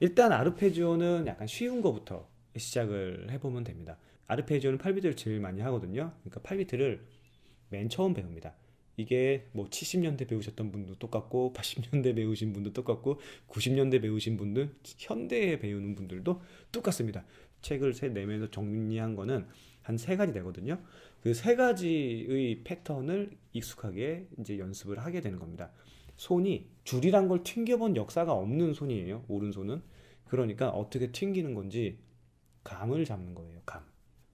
일단 아르페지오는 약간 쉬운 거부터 시작을 해보면 됩니다. 아르페지오는 8비트를 제일 많이 하거든요. 그러니까 8비트를 맨 처음 배웁니다. 이게 뭐 70년대 배우셨던 분도 똑같고 80년대 배우신 분도 똑같고 90년대 배우신 분들 현대에 배우는 분들도 똑같습니다. 책을 세 내면서 정리한 거는 한 세 가지 되거든요. 그 세 가지의 패턴을 익숙하게 이제 연습을 하게 되는 겁니다. 손이 줄이란 걸 튕겨본 역사가 없는 손이에요. 오른손은. 그러니까 어떻게 튕기는 건지 감을 잡는 거예요. 감.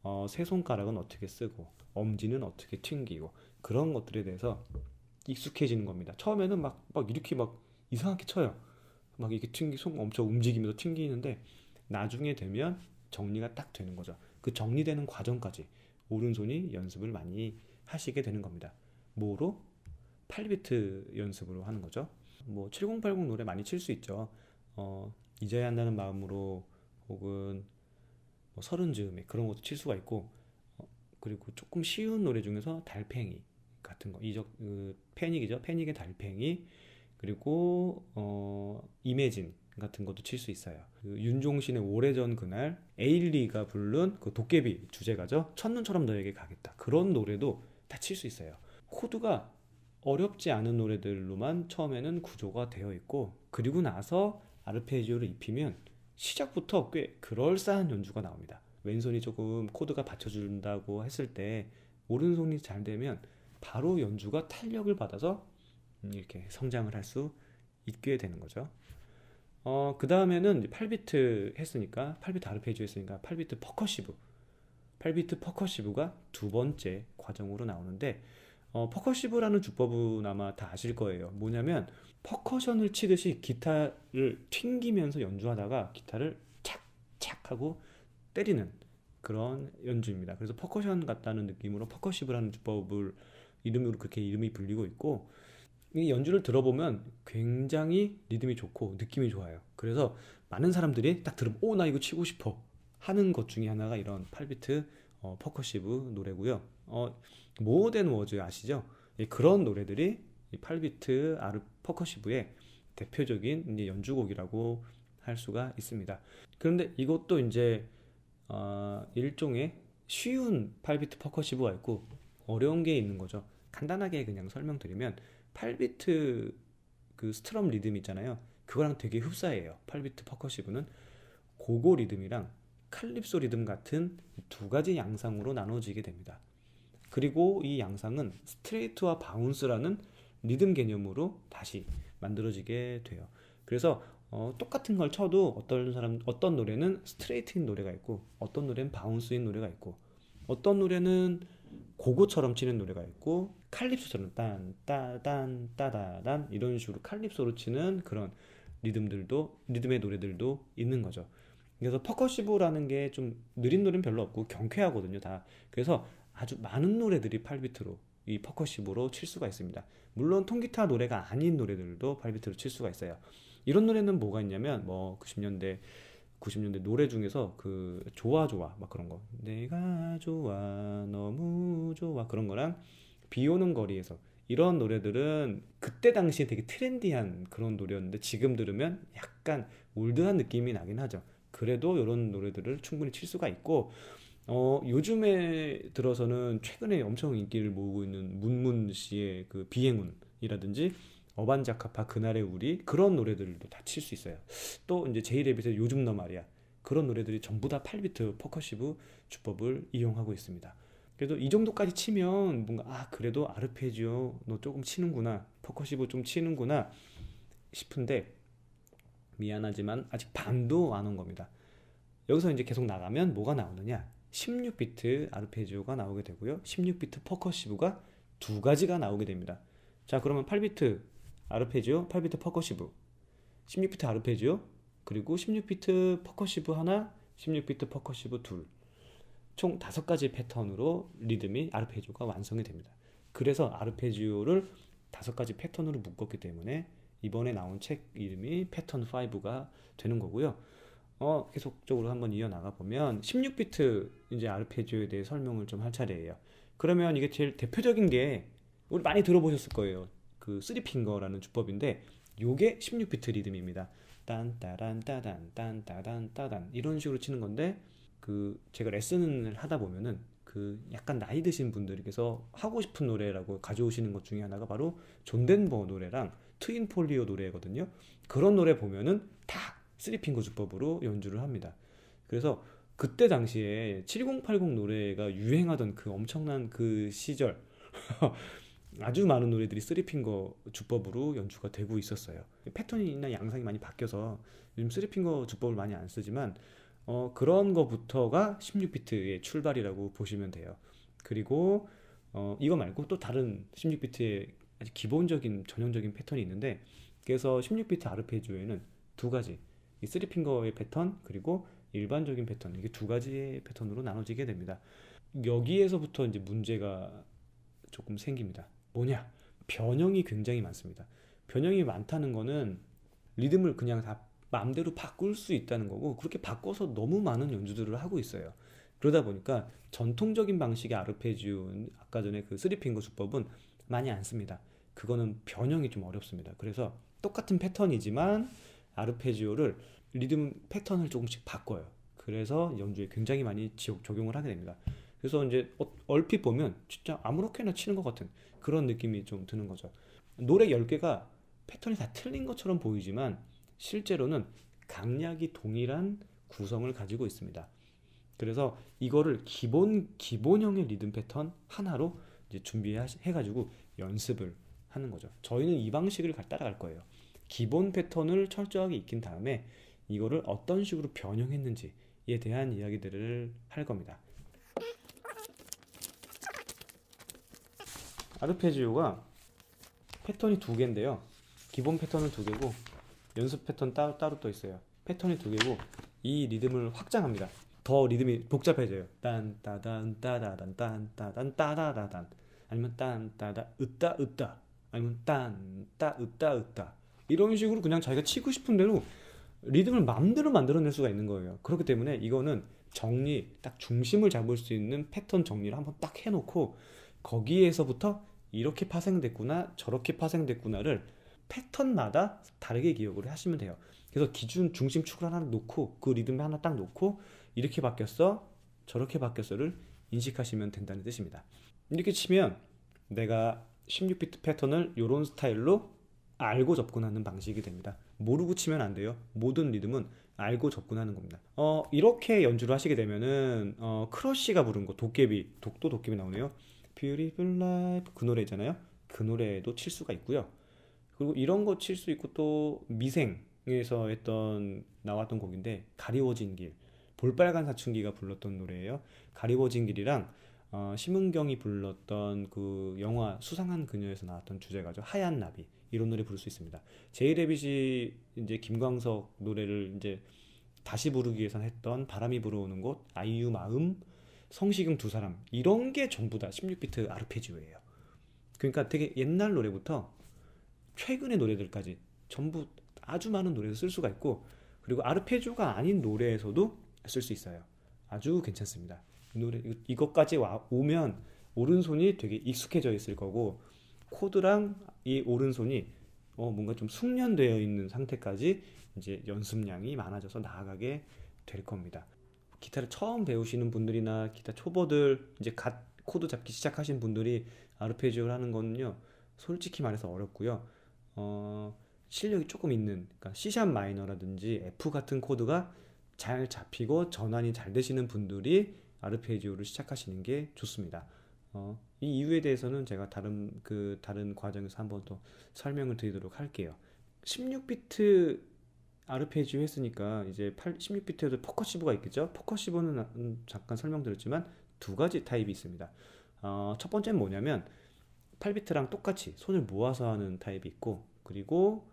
어, 세 손가락은 어떻게 쓰고 엄지는 어떻게 튕기고 그런 것들에 대해서 익숙해지는 겁니다. 처음에는 막, 막 이렇게 막 이상하게 쳐요. 막 이렇게 튕기, 손 엄청 움직이면서 튕기는데 나중에 되면 정리가 딱 되는 거죠. 그 정리되는 과정까지 오른손이 연습을 많이 하시게 되는 겁니다. 뭐로? 8비트 연습으로 하는 거죠. 뭐 7080 노래 많이 칠 수 있죠. 어, 잊어야 한다는 마음으로 혹은 뭐 서른 즈음에 그런 것도 칠 수가 있고 어, 그리고 조금 쉬운 노래 중에서 달팽이 같은 거 이적 그, 패닉이죠. 패닉의 달팽이 그리고 어, 이매진 같은 것도 칠 수 있어요. 그 윤종신의 오래전 그날 에일리가 부른 그 도깨비 주제가죠. 첫눈처럼 너에게 가겠다. 그런 노래도 다 칠 수 있어요. 코드가 어렵지 않은 노래들로만 처음에는 구조가 되어 있고 그리고 나서 아르페지오를 입히면 시작부터 꽤 그럴싸한 연주가 나옵니다. 왼손이 조금 코드가 받쳐준다고 했을 때 오른손이 잘 되면 바로 연주가 탄력을 받아서 이렇게 성장을 할 수 있게 되는 거죠. 어, 그 다음에는 8비트 했으니까 8비트 아르페지오 했으니까 8비트 퍼커시브 8비트 퍼커시브가 두 번째 과정으로 나오는데 어, 퍼커시브라는 주법은 아마 다 아실 거예요. 뭐냐면 퍼커션을 치듯이 기타를 튕기면서 연주하다가 기타를 착착 하고 때리는 그런 연주입니다. 그래서 퍼커션 같다는 느낌으로 퍼커시브라는 주법을 이름으로 그렇게 이름이 불리고 있고 이 연주를 들어보면 굉장히 리듬이 좋고 느낌이 좋아요. 그래서 많은 사람들이 딱 들으면 오 나 이거 치고 싶어 하는 것 중에 하나가 이런 8비트 어, 퍼커시브 노래고요. 어, 모어덴 워즈 아시죠? 예, 그런 노래들이 8비트 아르 퍼커시브의 대표적인 이제 연주곡이라고 할 수가 있습니다. 그런데 이것도 이제 어, 일종의 쉬운 8비트 퍼커시브가 있고 어려운 게 있는 거죠. 간단하게 그냥 설명드리면 8비트 그 스트럼 리듬 있잖아요. 그거랑 되게 흡사해요. 8비트 퍼커시브는 고고 리듬이랑 칼립소 리듬 같은 두 가지 양상으로 나눠지게 됩니다. 그리고 이 양상은 스트레이트와 바운스라는 리듬 개념으로 다시 만들어지게 돼요. 그래서 어, 똑같은 걸 쳐도 어떤 사람 어떤 노래는 스트레이트인 노래가 있고 어떤 노래는 바운스인 노래가 있고 어떤 노래는 고고처럼 치는 노래가 있고 칼립소처럼 딴따단 따다단 이런 식으로 칼립소로 치는 그런 리듬들도 리듬의 노래들도 있는 거죠. 그래서 퍼커시브라는 게 좀 느린 노래는 별로 없고 경쾌하거든요 다 그래서 아주 많은 노래들이 8비트로 이 퍼커시브로 칠 수가 있습니다 물론 통기타 노래가 아닌 노래들도 8비트로 칠 수가 있어요 이런 노래는 뭐가 있냐면 뭐 90년대 90년대 노래 중에서 그 좋아 좋아 막 그런 거 내가 좋아 너무 좋아 그런 거랑 비 오는 거리에서 이런 노래들은 그때 당시에 되게 트렌디한 그런 노래였는데 지금 들으면 약간 올드한 느낌이 나긴 하죠 그래도 이런 노래들을 충분히 칠 수가 있고 어, 요즘에 들어서는 최근에 엄청 인기를 모으고 있는 문문 씨의 그 비행운이라든지 어반자카파 그날의 우리 그런 노래들도 다 칠 수 있어요. 또 이제 제이레빗의 요즘 너 말이야 그런 노래들이 전부 다 8비트 퍼커시브 주법을 이용하고 있습니다. 그래도 이 정도까지 치면 뭔가 아 그래도 아르페지오 너 조금 치는구나 퍼커시브 좀 치는구나 싶은데 미안하지만 아직 반도 안 온 겁니다. 여기서 이제 계속 나가면 뭐가 나오느냐? 16비트 아르페지오가 나오게 되고요. 16비트 퍼커시브가 두 가지가 나오게 됩니다. 자, 그러면 8비트 아르페지오, 8비트 퍼커시브, 16비트 아르페지오, 그리고 16비트 퍼커시브 하나, 16비트 퍼커시브 둘. 총 다섯 가지 패턴으로 리듬이 아르페지오가 완성이 됩니다. 그래서 아르페지오를 다섯 가지 패턴으로 묶었기 때문에 이번에 나온 책 이름이 패턴 5가 되는 거고요. 어, 계속적으로 한번 이어나가 보면 16비트 이제 아르페지오에 대해 설명을 좀 할 차례예요. 그러면 이게 제일 대표적인 게 우리 많이 들어보셨을 거예요. 그 쓰리핑거라는 주법인데 요게 16비트 리듬입니다. 딴따란 따단 딴따단 따단 이런 식으로 치는 건데 그 제가 레슨을 하다 보면은 그 약간 나이 드신 분들께서 하고 싶은 노래라고 가져오시는 것 중에 하나가 바로 존덴버 노래랑 트윈 폴리오 노래거든요. 그런 노래 보면은 다 쓰리핑거 주법으로 연주를 합니다. 그래서 그때 당시에 7080 노래가 유행하던 그 엄청난 그 시절 아주 많은 노래들이 쓰리핑거 주법으로 연주가 되고 있었어요. 패턴이나 양상이 많이 바뀌어서 요즘 쓰리핑거 주법을 많이 안 쓰지만 어, 그런 거부터가 16비트의 출발이라고 보시면 돼요. 그리고 어, 이거 말고 또 다른 16비트의 아주 기본적인 전형적인 패턴이 있는데 그래서 16비트 아르페지오에는 두 가지 이 3핑거의 패턴 그리고 일반적인 패턴 이게 두 가지의 패턴으로 나눠지게 됩니다. 여기에서부터 이제 문제가 조금 생깁니다. 뭐냐? 변형이 굉장히 많습니다. 변형이 많다는 거는 리듬을 그냥 다 마음대로 바꿀 수 있다는 거고 그렇게 바꿔서 너무 많은 연주들을 하고 있어요. 그러다 보니까 전통적인 방식의 아르페지오 아까 전에 그 3핑거 주법은 많이 안 씁니다. 그거는 변형이 좀 어렵습니다. 그래서 똑같은 패턴이지만 아르페지오를 리듬 패턴을 조금씩 바꿔요. 그래서 연주에 굉장히 많이 적용을 하게 됩니다. 그래서 이제 어, 얼핏 보면 진짜 아무렇게나 치는 것 같은 그런 느낌이 좀 드는 거죠. 노래 10개가 패턴이 다 틀린 것처럼 보이지만 실제로는 강약이 동일한 구성을 가지고 있습니다. 그래서 이거를 기본 기본형의 리듬 패턴 하나로 이제 준비해가지고 연습을 하는 거죠. 저희는 이 방식을 따라갈 거예요. 기본 패턴을 철저하게 익힌 다음에 이거를 어떤 식으로 변형했는지에 대한 이야기들을 할 겁니다. 아르페지오가 패턴이 두 개인데요. 기본 패턴은 두 개고 연습 패턴 따로 따로 또 있어요. 패턴이 두 개고 이 리듬을 확장합니다. 더 리듬이 복잡해져요. 딴따단 따다단 딴따단 따다다단 아니면 딴따다 으따 으따 아니면 딴따 으따 으따 이런 식으로 그냥 자기가 치고 싶은 대로 리듬을 마음대로 만들어낼 수가 있는 거예요. 그렇기 때문에 이거는 정리 딱 중심을 잡을 수 있는 패턴 정리를 한번 딱 해놓고 거기에서부터 이렇게 파생됐구나 저렇게 파생됐구나를 패턴마다 다르게 기억을 하시면 돼요. 그래서 기준 중심축을 하나 놓고 그 리듬에 하나 딱 놓고 이렇게 바뀌었어, 저렇게 바뀌었어를 인식하시면 된다는 뜻입니다. 이렇게 치면 내가 16비트 패턴을 이런 스타일로 알고 접근하는 방식이 됩니다. 모르고 치면 안 돼요. 모든 리듬은 알고 접근하는 겁니다. 어, 이렇게 연주를 하시게 되면은 어, 크러쉬가 부른 거 도깨비, 독도 도깨비 나오네요. Beautiful Life 그 노래 있잖아요. 그 노래도 칠 수가 있고요. 그리고 이런 거 칠 수 있고 또 미생에서 했던 나왔던 곡인데 가리워진 길 볼빨간 사춘기가 불렀던 노래예요. 가리워진 길이랑 어, 심은경이 불렀던 그 영화 수상한 그녀에서 나왔던 주제가죠. 하얀 나비 이런 노래 부를 수 있습니다. 제이레빗이 이제 김광석 노래를 이제 다시 부르기 위해선 했던 바람이 불어오는 곳, 아이유 마음, 성시경 두 사람 이런 게 전부 다 16비트 아르페지오예요. 그러니까 되게 옛날 노래부터 최근의 노래들까지 전부 아주 많은 노래를쓸 수가 있고 그리고 아르페지오가 아닌 노래에서도 쓸수 있어요. 아주 괜찮습니다. 이 노래 이것까지 와, 오면 오른손이 되게 익숙해져 있을 거고 코드랑 이 오른손이 어, 뭔가 좀 숙련되어 있는 상태까지 이제 연습량이 많아져서 나아가게 될 겁니다. 기타를 처음 배우시는 분들이나 기타 초보들 이제 갓 코드 잡기 시작하신 분들이 아르페지오를 하는 거는요 솔직히 말해서 어렵고요. 어, 실력이 조금 있는 그러니까 C 샵 마이너라든지 F 같은 코드가 잘 잡히고 전환이 잘 되시는 분들이 아르페지오를 시작하시는 게 좋습니다. 어, 이 이유에 대해서는 제가 다른 그 다른 과정에서 한번 더 설명을 드리도록 할게요. 16비트 아르페지오 했으니까 이제 8, 16비트에도 포커시브가 있겠죠. 포커시브는 음, 잠깐 설명드렸지만 두 가지 타입이 있습니다. 어, 첫 번째는 뭐냐면 8비트랑 똑같이 손을 모아서 하는 타입이 있고 그리고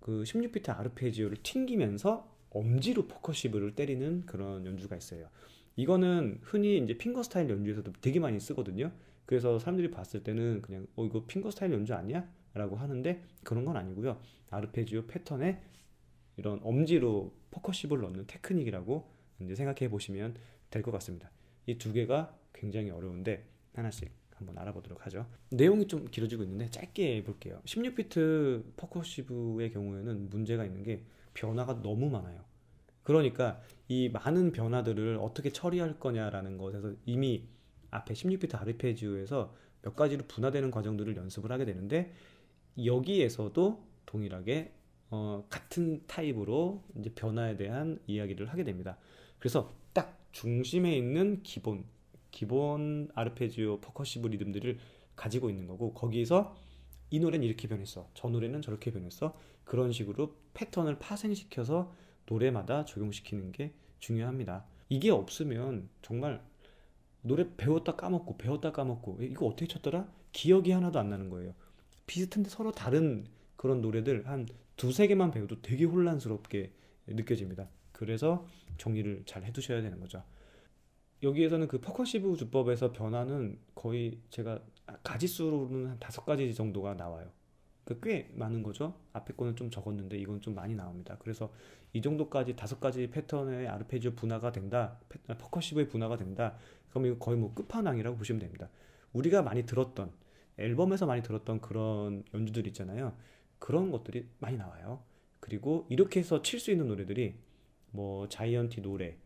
그 16비트 아르페지오를 튕기면서 엄지로 포커시브를 때리는 그런 연주가 있어요. 이거는 흔히 이제 핑거 스타일 연주에서도 되게 많이 쓰거든요. 그래서 사람들이 봤을 때는 그냥 어 이거 핑거 스타일 연주 아니야? 라고 하는데 그런 건 아니고요. 아르페지오 패턴에 이런 엄지로 포커시브를 넣는 테크닉이라고 이제 생각해 보시면 될 것 같습니다. 이 두 개가 굉장히 어려운데 하나씩 한번 알아보도록 하죠. 내용이 좀 길어지고 있는데 짧게 볼게요. 16비트 퍼커시브의 경우에는 문제가 있는 게 변화가 너무 많아요. 그러니까 이 많은 변화들을 어떻게 처리할 거냐라는 것에서 이미 앞에 16비트 아르페지오에서 몇 가지로 분화되는 과정들을 연습을 하게 되는데 여기에서도 동일하게 어, 같은 타입으로 이제 변화에 대한 이야기를 하게 됩니다. 그래서 딱 중심에 있는 기본 기본 아르페지오 퍼커시브 리듬들을 가지고 있는 거고 거기에서 이 노래는 이렇게 변했어 저 노래는 저렇게 변했어 그런 식으로 패턴을 파생시켜서 노래마다 적용시키는 게 중요합니다 이게 없으면 정말 노래 배웠다 까먹고 배웠다 까먹고 이거 어떻게 쳤더라 기억이 하나도 안 나는 거예요 비슷한데 서로 다른 그런 노래들 한 두세 개만 배워도 되게 혼란스럽게 느껴집니다 그래서 정리를 잘 해두셔야 되는 거죠 여기에서는 그 퍼커시브 주법에서 변화는 거의 제가 가지수로는 한 다섯 가지 정도가 나와요. 그꽤 그러니까 많은 거죠. 앞에 거는 좀 적었는데 이건 좀 많이 나옵니다. 그래서 이 정도까지 다섯 가지 패턴의 아르페지오 분화가 된다, 아, 퍼커시브의 분화가 된다. 그럼 이거 거의 뭐 끝판왕이라고 보시면 됩니다. 우리가 많이 들었던 앨범에서 많이 들었던 그런 연주들 있잖아요. 그런 것들이 많이 나와요. 그리고 이렇게 해서 칠 수 있는 노래들이 뭐 자이언티 노래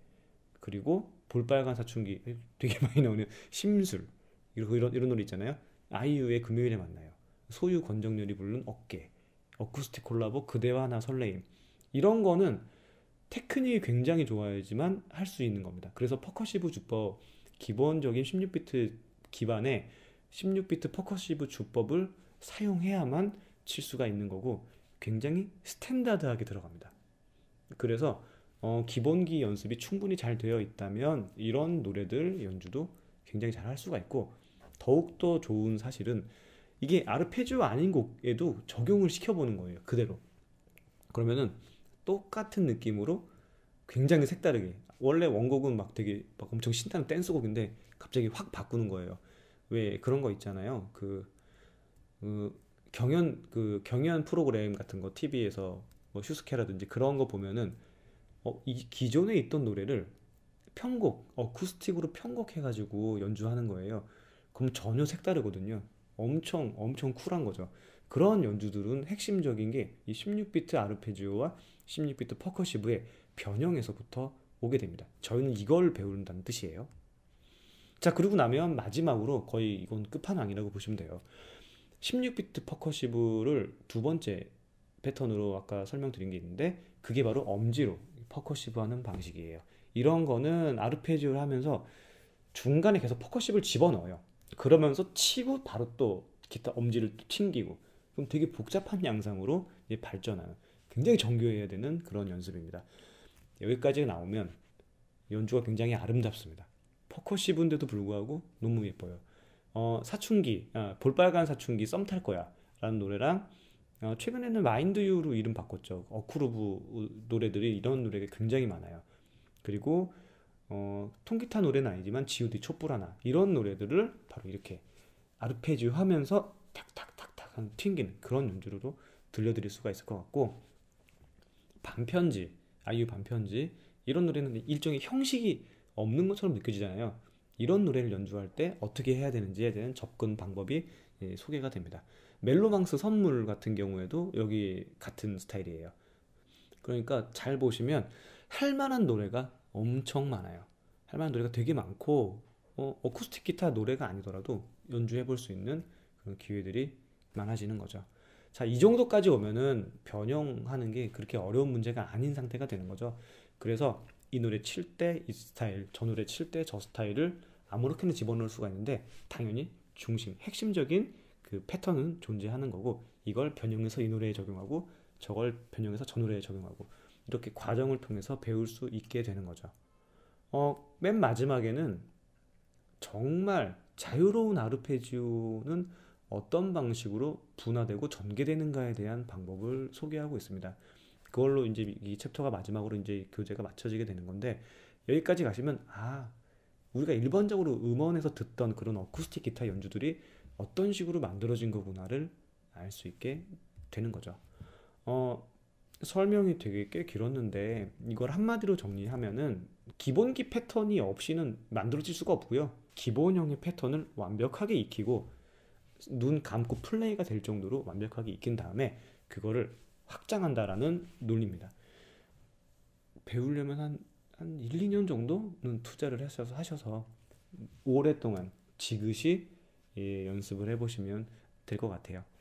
그리고 볼빨간 사춘기 되게 많이 나오네요. 심술 이런 이런 노래 있잖아요. 아이유의 금요일에 만나요. 소유 권정률이 부른 어깨 어쿠스틱 콜라보 그대와 나 설레임 이런 거는 테크닉이 굉장히 좋아야지만 할 수 있는 겁니다. 그래서 퍼커시브 주법 기본적인 16비트 기반의 16비트 퍼커시브 주법을 사용해야만 칠 수가 있는 거고 굉장히 스탠다드하게 들어갑니다. 그래서 어, 기본기 연습이 충분히 잘 되어 있다면 이런 노래들 연주도 굉장히 잘 할 수가 있고 더욱더 좋은 사실은 이게 아르페지오 아닌 곡에도 적용을 시켜보는 거예요 그대로 그러면은 똑같은 느낌으로 굉장히 색다르게 원래 원곡은 막 되게 막 엄청 신나는 댄스곡인데 갑자기 확 바꾸는 거예요 왜 그런 거 있잖아요 그, 그 경연 그 경연 프로그램 같은 거 TV에서 뭐 슈스케라든지 그런 거 보면은 어, 이 기존에 있던 노래를 편곡, 어쿠스틱으로 편곡해가지고 연주하는 거예요. 그럼 전혀 색다르거든요. 엄청 엄청 쿨한 거죠. 그런 연주들은 핵심적인 게 이 16비트 아르페지오와 16비트 퍼커시브의 변형에서부터 오게 됩니다. 저희는 이걸 배운다는 뜻이에요. 자, 그리고 나면 마지막으로 거의 이건 끝판왕이라고 보시면 돼요. 16비트 퍼커시브를 두 번째 패턴으로 아까 설명드린 게 있는데 그게 바로 엄지로 퍼커시브 하는 방식이에요. 이런 거는 아르페지오를 하면서 중간에 계속 퍼커시브를 집어넣어요. 그러면서 치고 바로 또 기타 엄지를 또 튕기고 그럼 되게 복잡한 양상으로 발전하는 굉장히 정교해야 되는 그런 연습입니다. 여기까지 나오면 연주가 굉장히 아름답습니다. 퍼커시브인데도 불구하고 너무 예뻐요. 어, 사춘기, 아, 볼빨간 사춘기 썸탈 거야 라는 노래랑 어, 최근에는 마인드유로 이름 바꿨죠. 어쿠르브 노래들이 이런 노래가 굉장히 많아요. 그리고 어, 통기타 노래는 아니지만 G.O.D 촛불 하나 이런 노래들을 바로 이렇게 아르페지오 하면서 탁탁탁탁 튕기는 그런 연주로 도 들려드릴 수가 있을 것 같고 반편지 아이유 반편지 이런 노래는 일종의 형식이 없는 것처럼 느껴지잖아요. 이런 노래를 연주할 때 어떻게 해야 되는지에 대한 접근 방법이 예, 소개가 됩니다. 멜로망스 선물 같은 경우에도 여기 같은 스타일이에요. 그러니까 잘 보시면 할 만한 노래가 엄청 많아요. 할 만한 노래가 되게 많고 어, 어쿠스틱 기타 노래가 아니더라도 연주해 볼 수 있는 그런 기회들이 많아지는 거죠. 자, 이 정도까지 오면은 변형하는 게 그렇게 어려운 문제가 아닌 상태가 되는 거죠. 그래서 이 노래 칠 때 이 스타일, 저 노래 칠 때 저 스타일을 아무렇게나 집어넣을 수가 있는데 당연히 중심, 핵심적인 그 패턴은 존재하는 거고 이걸 변형해서 이 노래에 적용하고 저걸 변형해서 저 노래에 적용하고 이렇게 과정을 통해서 배울 수 있게 되는 거죠. 어, 맨 마지막에는 정말 자유로운 아르페지오는 어떤 방식으로 분화되고 전개되는가에 대한 방법을 소개하고 있습니다. 그걸로 이제 이 챕터가 마지막으로 이제 교재가 맞춰지게 되는 건데 여기까지 가시면 아 우리가 일반적으로 음원에서 듣던 그런 어쿠스틱 기타 연주들이 어떤 식으로 만들어진 거구나를 알 수 있게 되는 거죠. 어, 설명이 되게 꽤 길었는데 이걸 한마디로 정리하면은 기본기 패턴이 없이는 만들어질 수가 없고요. 기본형의 패턴을 완벽하게 익히고 눈 감고 플레이가 될 정도로 완벽하게 익힌 다음에 그거를 확장한다라는 논리입니다. 배우려면 한, 한 1, 2년 정도는 투자를 하셔서, 하셔서 오랫동안 지그시 예, 연습을 해보시면 될 것 같아요.